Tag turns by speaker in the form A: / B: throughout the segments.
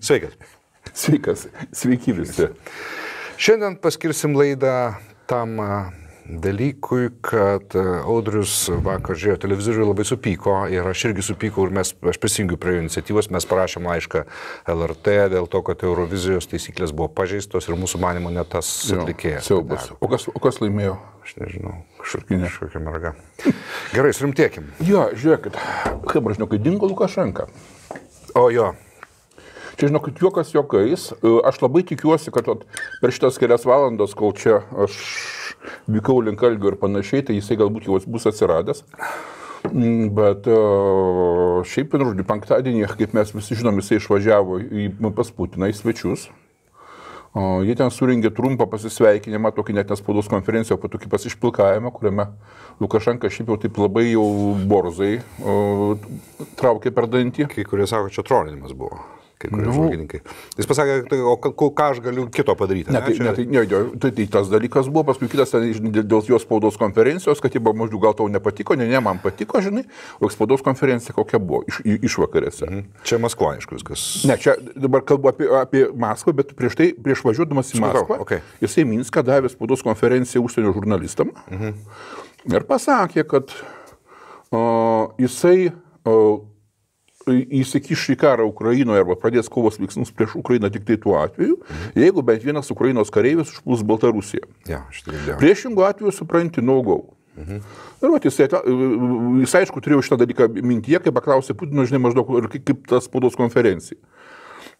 A: Sveikas. Sveikas, sveiki visi. Šiandien paskirsim laidą tam dalykui, kad Audrius vakar žiūrėjo televizorių labai supyko ir aš irgi supykau ir mes, aš prisijungiu prie jo iniciatyvos, mes parašėm laišką LRT dėl to, kad Eurovizijos taisyklės buvo pažeistos ir mūsų manimo net tas atlikėjas. Siaubas. O kas, o kas laimėjo? Aš nežinau. Kažkokia, kažkokia merga. Gerai, surimtiekim. Jo, žiūrėkit, kaip aš žinau, kai dingo Lukašenka. O jo, Čia tai žinokit, juokas juokais. E, aš labai tikiuosi, kad at, per šitas kelias valandas, kol čia aš vykau link Algio ir panašiai, tai jisai galbūt jau bus atsiradęs. Mm, bet e, šiaip, žodžiu, penktadienį, kaip mes visi žinom, jisai išvažiavo į, pas Putiną į svečius. O, jie ten suringė trumpą pasisveikinimą, tokį net nespaudos konferenciją, po tokį pasišpilkavimą, kuriame Lukašenka šiaip jau taip labai jau borzai o, traukė per dantį. Kai kurie sako, čia trolinimas buvo kai kurie nu, žvalgininkai. Jis pasakė, tai, o ką aš galiu kito padaryti. Ne, ne, tai, čia... ne, tai, ne, ne, tai, tai tas dalykas buvo, paskui kitas ten, dėl jos spaudos konferencijos, kad jie buvo maždaug gal tau nepatiko, ne, ne, man patiko, žinai, o spaudos konferencija kokia buvo iš, iš vakarėse. Mhm. Čia Maskva, aišku, viskas. Ne, čia dabar kalbu apie, apie Maskvą, bet prieš tai, prieš važiuodamas į Maskvą, Supratau, okay. jisai Minską davė spaudos konferenciją užsienio žurnalistam mhm. ir pasakė, kad o, jisai o, įsikiš į karą Ukrainoje arba pradės kovos veiksmus prieš Ukrainą tik tai tuo atveju, mhm. jeigu bent vienas Ukrainos kareivis užplūs Baltarusiją. Ja, Priešingų atveju supranti naugau. No Mhm. Ir vat, jis, e, jis aišku turėjo šitą dalyką mintyje, kai paklausė Putino, žinai, maždaug kaip, kaip ta spaudos konferencija.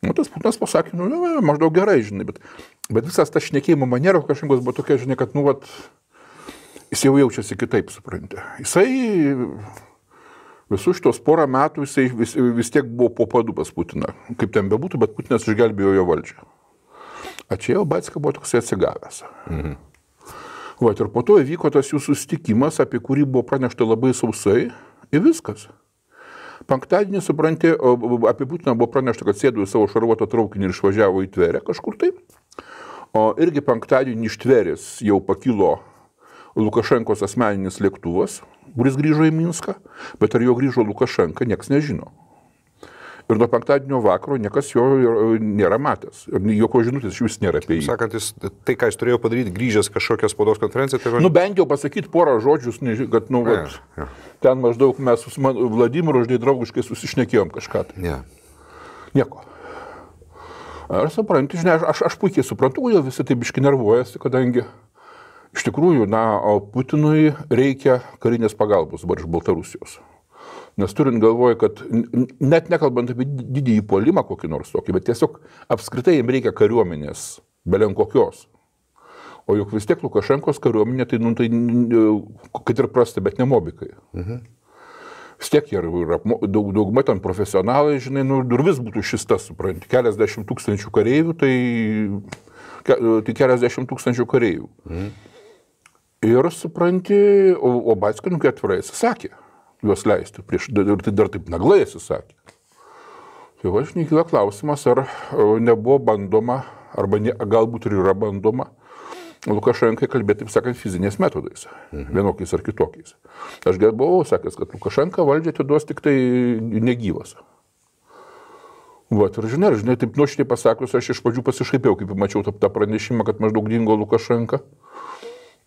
A: Nu, tas Putinas pasakė, nu, ne, ne, maždaug gerai, žinai, bet, bet visas tas šnekėjimo manera kažkokios buvo tokia, žinai, kad, nu, vat, jis jau jaučiasi kitaip, suprantate. Jisai Visus šitos porą metų jisai vis, vis tiek buvo po padu pas Putiną. Kaip ten bebūtų, bet Putinas išgelbėjo jo valdžią. Ačiū, Batska buvo toksai atsigavęs. Mhm. Va, ir po to įvyko tas jų susitikimas, apie kurį buvo pranešta labai sausai ir viskas. Penktadienį, supranti, apie Putiną buvo pranešta, kad sėdo į savo šarvuotą traukinį ir išvažiavo į Tverę kažkur tai. O irgi penktadienį iš Tverės jau pakilo Lukašenkos asmeninis lėktuvas, kuris grįžo į Minską, bet ar jo grįžo Lukašenka, niekas nežino. Ir nuo penktadienio vakaro niekas jo e, nėra matęs. Jokio žinutės iš vis nėra apie jį. Sakant, jis, tai, ką jis turėjo padaryti, grįžęs kažkokią spaudos konferenciją, tai... Nu, bent jau pasakyti porą žodžių, kad, nu, vat, ja, ja. ten maždaug mes su Vladimiru žinai draugiškai susišnekėjom kažką. Tai. Ja. Nieko. Ar suprantu, žinai, aš, aš puikiai suprantu, kodėl visi taip iškinervuojasi, kadangi... Iš tikrųjų, na, Putinui reikia karinės pagalbos dabar iš Baltarusijos. Nes turint galvoje, kad net nekalbant apie didįjį puolimą kokį nors tokį, bet tiesiog apskritai jam reikia kariuomenės, belen kokios. O juk vis tiek Lukašenkos kariuomenė, tai, nu, tai nu, kad ir prasti, bet ne mobikai. Mhm. Vis tiek jie yra daug, daugma ten profesionalai, žinai, nu, ir vis būtų šis tas, supranti, keliasdešimt tūkstančių kareivių, tai, ke, tai keliasdešimt tūkstančių kareivių. Mhm. Ir supranti, o, o Batskininkai atvirai atsisakė juos leisti, prieš, ir tai dar taip naglai atsisakė. Tai va, žinai, kyla klausimas, ar e, nebuvo bandoma, arba ne, galbūt ir yra bandoma Lukašenkai kalbėti, taip sakant, fiziniais metodais, mhm. vienokiais ar kitokiais. Aš gal buvau sakęs, kad Lukašenka valdžią atiduos tik tai negyvas. Vat ir žinia, žinai, taip nuoširdžiai pasakius, aš iš pradžių pasišaipiau, kai pamačiau tą, tą pranešimą, kad maždaug dingo Lukašenka. Mhm.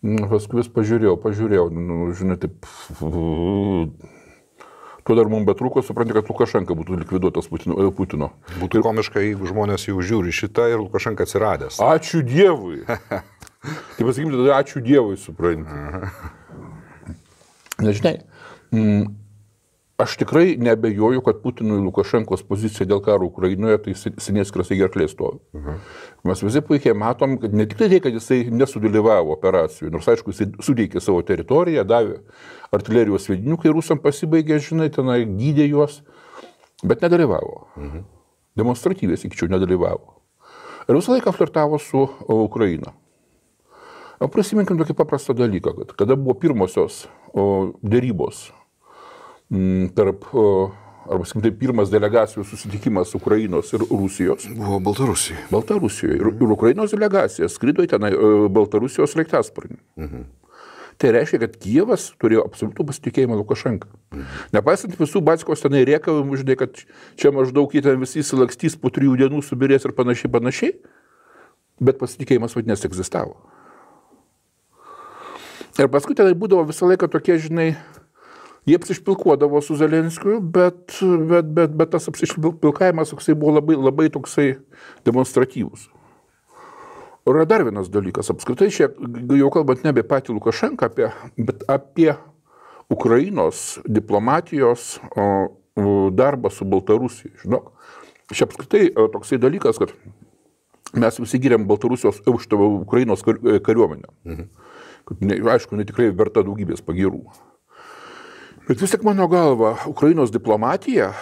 A: Nu, paskui vis pažiūrėjau, pažiūrėjau, nu, žinai, taip. Tuo dar mums betrūko, suprantu, kad Lukašenka būtų likviduotas Putino. E, Putino. Būtų ir... komiška, jeigu žmonės jau žiūri šitą ir Lukašenka atsiradęs. Ačiū Dievui. tai pasakykime, tada ačiū Dievui, suprantu. Nežinai. Mm, Aš tikrai nebejoju, kad Putinui Lukašenkos pozicija dėl karo Ukrainoje tai seniai skrasai gerklės stovi. Mhm. Mes visi puikiai matom, kad ne tik tai, tai, kad jisai nesudalyvavo operacijų, nors aišku, jisai suteikė savo teritoriją, davė artilerijos vedinių, kai rusam pasibaigė, žinai, tenai gydė juos, bet nedalyvavo. Mhm. Demonstratyviai, sakyčiau, nedalyvavo. Ir visą laiką flirtavo su Ukraina. O prisiminkim tokį paprastą dalyką, kad kada buvo pirmosios o, dėrybos Mm, tarp, arba sakykime, tai pirmas delegacijų susitikimas Ukrainos ir Rusijos. Buvo Baltarusijoje. Baltarusijoje. Ir, ir Ukrainos delegacija skrido į ten Baltarusijos laiktasparnį. Mhm. Tai reiškia, kad Kievas turėjo absoliutų pasitikėjimą Lukašenką. Mhm. Nepaisant visų Batskos tenai riekavimų, žinai, kad čia maždaug jie ten visi įsilakstys po trijų dienų, subirės ir panašiai, panašiai, bet pasitikėjimas vadinasi egzistavo. Ir paskui tenai būdavo visą laiką tokie, žinai, Jie apsišpilkuodavo su Zelenskiu, bet, bet, bet, bet tas apsišpilkavimas toksai buvo labai, labai toksai demonstratyvus. Ir yra dar vienas dalykas, apskritai čia, jau kalbant ne apie patį Lukašenką, apie, bet apie Ukrainos diplomatijos darbą su Baltarusija. Žinok, čia apskritai toksai dalykas, kad mes visi giriam Baltarusijos, už tavo Ukrainos kariuomenę. Mhm. Kad, ne, aišku, netikrai verta daugybės pagirų bet vis tik mano galva ukrainos diplomatija